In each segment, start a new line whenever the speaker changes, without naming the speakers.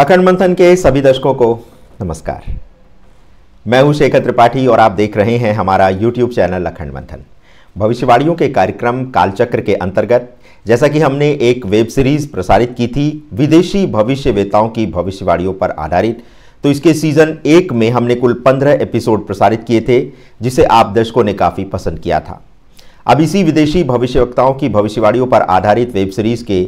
अखंड मंथन के सभी दर्शकों को नमस्कार मैं हूं शेखर त्रिपाठी और आप देख रहे हैं हमारा यूट्यूब चैनल अखंड मंथन भविष्यवाणियों के कार्यक्रम कालचक्र के अंतर्गत जैसा कि हमने एक वेब सीरीज प्रसारित की थी विदेशी भविष्य वेताओं की भविष्यवाणियों पर आधारित तो इसके सीजन एक में हमने कुल पंद्रह एपिसोड प्रसारित किए थे जिसे आप दर्शकों ने काफ़ी पसंद किया था अब इसी विदेशी भविष्यवक्ताओं की भविष्यवाणियों पर आधारित वेब सीरीज के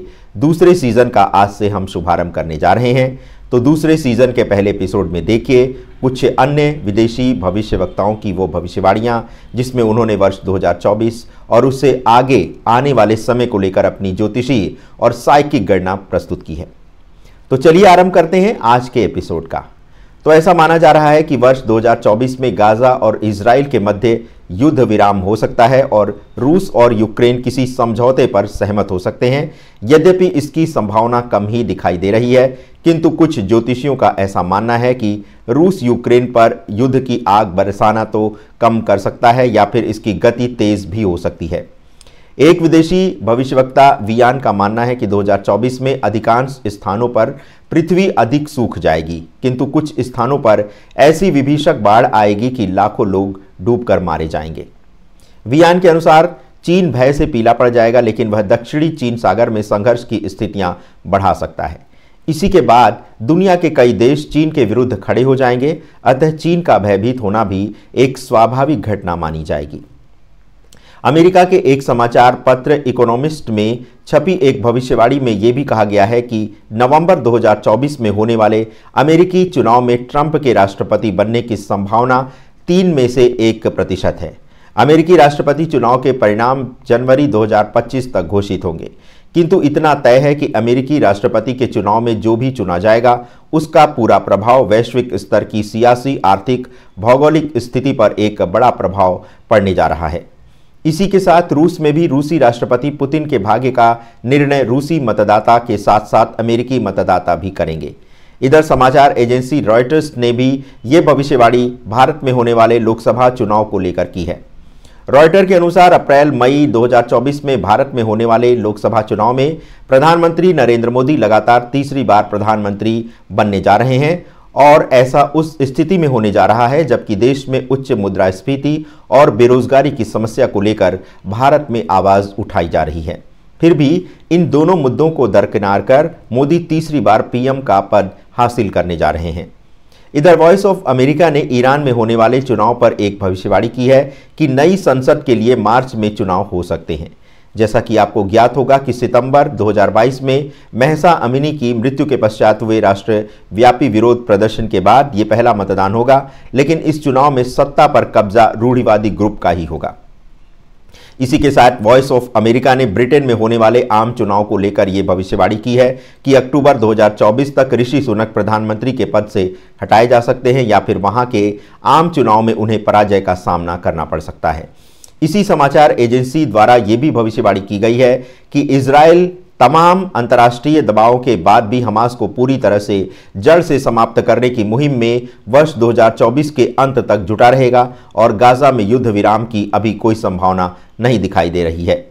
दूसरे सीजन का आज से हम शुभारंभ करने जा रहे हैं तो दूसरे सीजन के पहले एपिसोड में देखिए कुछ अन्य विदेशी भविष्यवक्ताओं की वो भविष्यवाणियां जिसमें उन्होंने वर्ष 2024 और उससे आगे आने वाले समय को लेकर अपनी ज्योतिषी और साइकिक गणना प्रस्तुत की है तो चलिए आरंभ करते हैं आज के एपिसोड का तो ऐसा माना जा रहा है कि वर्ष 2024 में गाज़ा और इसराइल के मध्य युद्ध विराम हो सकता है और रूस और यूक्रेन किसी समझौते पर सहमत हो सकते हैं यद्यपि इसकी संभावना कम ही दिखाई दे रही है किंतु कुछ ज्योतिषियों का ऐसा मानना है कि रूस यूक्रेन पर युद्ध की आग बरसाना तो कम कर सकता है या फिर इसकी गति तेज़ भी हो सकती है एक विदेशी भविष्यवक्ता वियान का मानना है कि 2024 में अधिकांश स्थानों पर पृथ्वी अधिक सूख जाएगी किंतु कुछ स्थानों पर ऐसी विभीषक बाढ़ आएगी कि लाखों लोग डूबकर मारे जाएंगे वियान के अनुसार चीन भय से पीला पड़ जाएगा लेकिन वह दक्षिणी चीन सागर में संघर्ष की स्थितियां बढ़ा सकता है इसी के बाद दुनिया के कई देश चीन के विरुद्ध खड़े हो जाएंगे अतः चीन का भयभीत होना भी एक स्वाभाविक घटना मानी जाएगी अमेरिका के एक समाचार पत्र इकोनॉमिस्ट में छपी एक भविष्यवाणी में ये भी कहा गया है कि नवंबर 2024 में होने वाले अमेरिकी चुनाव में ट्रंप के राष्ट्रपति बनने की संभावना तीन में से एक प्रतिशत है अमेरिकी राष्ट्रपति चुनाव के परिणाम जनवरी 2025 तक घोषित होंगे किंतु इतना तय है कि अमेरिकी राष्ट्रपति के चुनाव में जो भी चुना जाएगा उसका पूरा प्रभाव वैश्विक स्तर की सियासी आर्थिक भौगोलिक स्थिति पर एक बड़ा प्रभाव पड़ने जा रहा है इसी के साथ रूस में भी रूसी राष्ट्रपति पुतिन के भाग्य का निर्णय रूसी मतदाता के साथ साथ अमेरिकी मतदाता भी करेंगे इधर समाचार एजेंसी रॉयटर्स ने भी ये भविष्यवाणी भारत में होने वाले लोकसभा चुनाव को लेकर की है रॉयटर के अनुसार अप्रैल मई 2024 में भारत में होने वाले लोकसभा चुनाव में प्रधानमंत्री नरेंद्र मोदी लगातार तीसरी बार प्रधानमंत्री बनने जा रहे हैं और ऐसा उस स्थिति में होने जा रहा है जबकि देश में उच्च मुद्रास्फीति और बेरोजगारी की समस्या को लेकर भारत में आवाज़ उठाई जा रही है फिर भी इन दोनों मुद्दों को दरकिनार कर मोदी तीसरी बार पीएम का पद हासिल करने जा रहे हैं इधर वॉइस ऑफ अमेरिका ने ईरान में होने वाले चुनाव पर एक भविष्यवाणी की है कि नई संसद के लिए मार्च में चुनाव हो सकते हैं जैसा कि आपको ज्ञात होगा कि सितंबर 2022 में महसा अमिनी की मृत्यु के पश्चात हुए राष्ट्रव्यापी विरोध प्रदर्शन के बाद ये पहला मतदान होगा लेकिन इस चुनाव में सत्ता पर कब्जा रूढ़िवादी ग्रुप का ही होगा इसी के साथ वॉइस ऑफ अमेरिका ने ब्रिटेन में होने वाले आम चुनाव को लेकर यह भविष्यवाणी की है कि अक्टूबर 2024 तक ऋषि सुनक प्रधानमंत्री के पद से हटाए जा सकते हैं या फिर वहां के आम चुनाव में उन्हें पराजय का सामना करना पड़ सकता है इसी समाचार एजेंसी द्वारा यह भी भविष्यवाणी की गई है कि इसराइल तमाम अंतर्राष्ट्रीय दबावों के बाद भी हमास को पूरी तरह से जड़ से समाप्त करने की मुहिम में वर्ष 2024 के अंत तक जुटा रहेगा और गाजा में युद्ध विराम की अभी कोई संभावना नहीं दिखाई दे रही है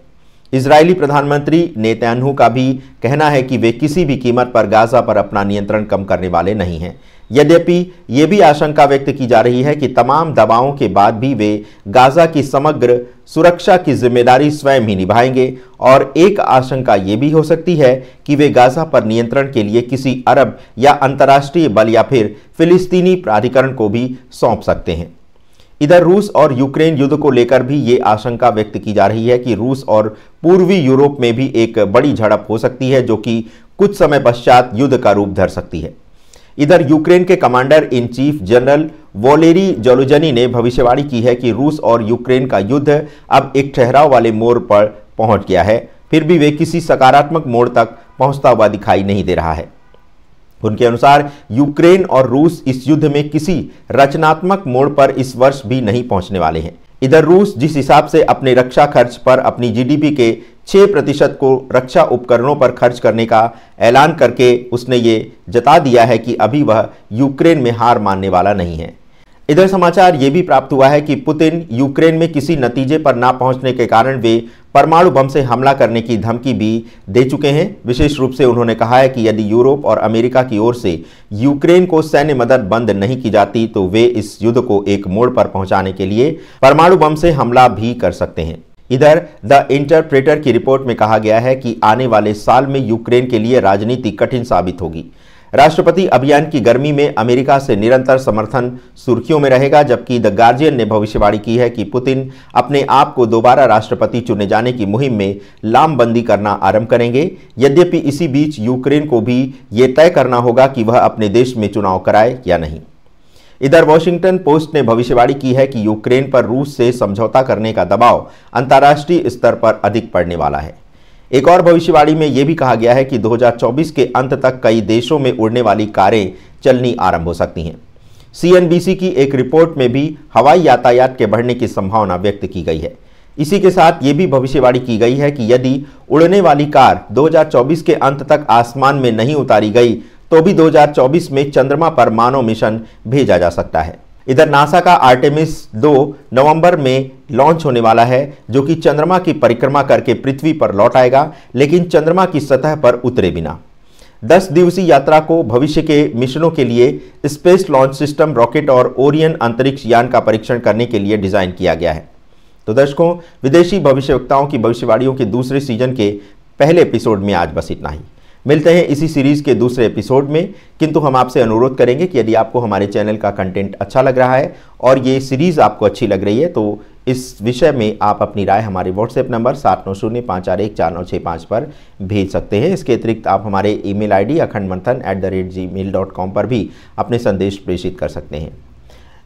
इजरायली प्रधानमंत्री नेतन्याहू का भी कहना है कि वे किसी भी कीमत पर गाजा पर अपना नियंत्रण कम करने वाले नहीं हैं यद्यपि ये भी आशंका व्यक्त की जा रही है कि तमाम दबावों के बाद भी वे गाजा की समग्र सुरक्षा की जिम्मेदारी स्वयं ही निभाएंगे और एक आशंका ये भी हो सकती है कि वे गाजा पर नियंत्रण के लिए किसी अरब या अंतर्राष्ट्रीय बल या फिर फिलिस्तीनी प्राधिकरण को भी सौंप सकते हैं इधर रूस और यूक्रेन युद्ध को लेकर भी ये आशंका व्यक्त की जा रही है कि रूस और पूर्वी यूरोप में भी एक बड़ी झड़प हो सकती है जो कि कुछ समय पश्चात युद्ध का रूप धर सकती है इधर यूक्रेन के commander in chief general Valery Zaluzhny ने भविष्यवाणी की है कि रूस और यूक्रेन का युद्ध अब एक ठहराव वाले मोड़ पर पहुंच गया है फिर भी वे किसी सकारात्मक मोड़ तक पहुंचता हुआ दिखाई नहीं दे रहा है उनके अनुसार यूक्रेन और रूस इस युद्ध में किसी रचनात्मक मोड़ पर इस वर्ष भी नहीं पहुंचने वाले हैं इधर रूस जिस हिसाब से अपने रक्षा खर्च पर अपनी जीडीपी के 6 प्रतिशत को रक्षा उपकरणों पर खर्च करने का ऐलान करके उसने ये जता दिया है कि अभी वह यूक्रेन में हार मानने वाला नहीं है इधर समाचार ये भी प्राप्त हुआ है कि पुतिन यूक्रेन में किसी नतीजे पर ना पहुंचने के कारण वे परमाणु बम से हमला करने की धमकी भी दे चुके हैं विशेष रूप से उन्होंने कहा है कि यदि यूरोप और अमेरिका की ओर से यूक्रेन को सैन्य मदद बंद नहीं की जाती तो वे इस युद्ध को एक मोड़ पर पहुंचाने के लिए परमाणु बम से हमला भी कर सकते हैं इधर द इंटरप्रेटर की रिपोर्ट में कहा गया है कि आने वाले साल में यूक्रेन के लिए राजनीति कठिन साबित होगी राष्ट्रपति अभियान की गर्मी में अमेरिका से निरंतर समर्थन सुर्खियों में रहेगा जबकि द गार्जियन ने भविष्यवाणी की है कि पुतिन अपने आप को दोबारा राष्ट्रपति चुने जाने की मुहिम में लामबंदी करना आरंभ करेंगे यद्यपि इसी बीच यूक्रेन को भी ये तय करना होगा कि वह अपने देश में चुनाव कराए या नहीं इधर वॉशिंगटन पोस्ट ने भविष्यवाणी की है कि यूक्रेन पर रूस से समझौता करने का दबाव अंतर्राष्ट्रीय स्तर पर अधिक पड़ने वाला है एक और भविष्यवाणी में यह भी कहा गया है कि 2024 के अंत तक कई देशों में उड़ने वाली कारें चलनी आरंभ हो सकती हैं सीएनबीसी की एक रिपोर्ट में भी हवाई यातायात के बढ़ने की संभावना व्यक्त की गई है इसी के साथ ये भी भविष्यवाणी की गई है कि यदि उड़ने वाली कार 2024 के अंत तक आसमान में नहीं उतारी गई तो भी 2024 में चंद्रमा पर मानव मिशन भेजा जा सकता है इधर नासा का आर्टेमिस दो नवंबर में लॉन्च होने वाला है जो कि चंद्रमा की परिक्रमा करके पृथ्वी पर लौट आएगा लेकिन चंद्रमा की सतह पर उतरे बिना दस दिवसीय यात्रा को भविष्य के मिशनों के लिए स्पेस लॉन्च सिस्टम रॉकेट और ओरियन अंतरिक्ष यान का परीक्षण करने के लिए डिज़ाइन किया गया है तो दर्शकों विदेशी भविष्यवक्ताओं की भविष्यवाणियों के दूसरे सीजन के पहले एपिसोड में आज बस इतना ही मिलते हैं इसी सीरीज़ के दूसरे एपिसोड में किंतु हम आपसे अनुरोध करेंगे कि यदि आपको हमारे चैनल का कंटेंट अच्छा लग रहा है और ये सीरीज़ आपको अच्छी लग रही है तो इस विषय में आप अपनी राय हमारे व्हाट्सएप नंबर सात नौ शून्य पाँच चार एक चार नौ छः पाँच पर भेज सकते हैं इसके अतिरिक्त आप हमारे email ID Akhand Manthan at the rate Gmail dot com पर भी अपने संदेश प्रेषित कर सकते हैं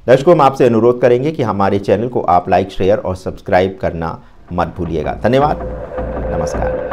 दर्शकों हम आपसे अनुरोध करेंगे कि हमारे चैनल को आप लाइक शेयर और सब्सक्राइब करना मत भूलिएगा धन्यवाद नमस्कार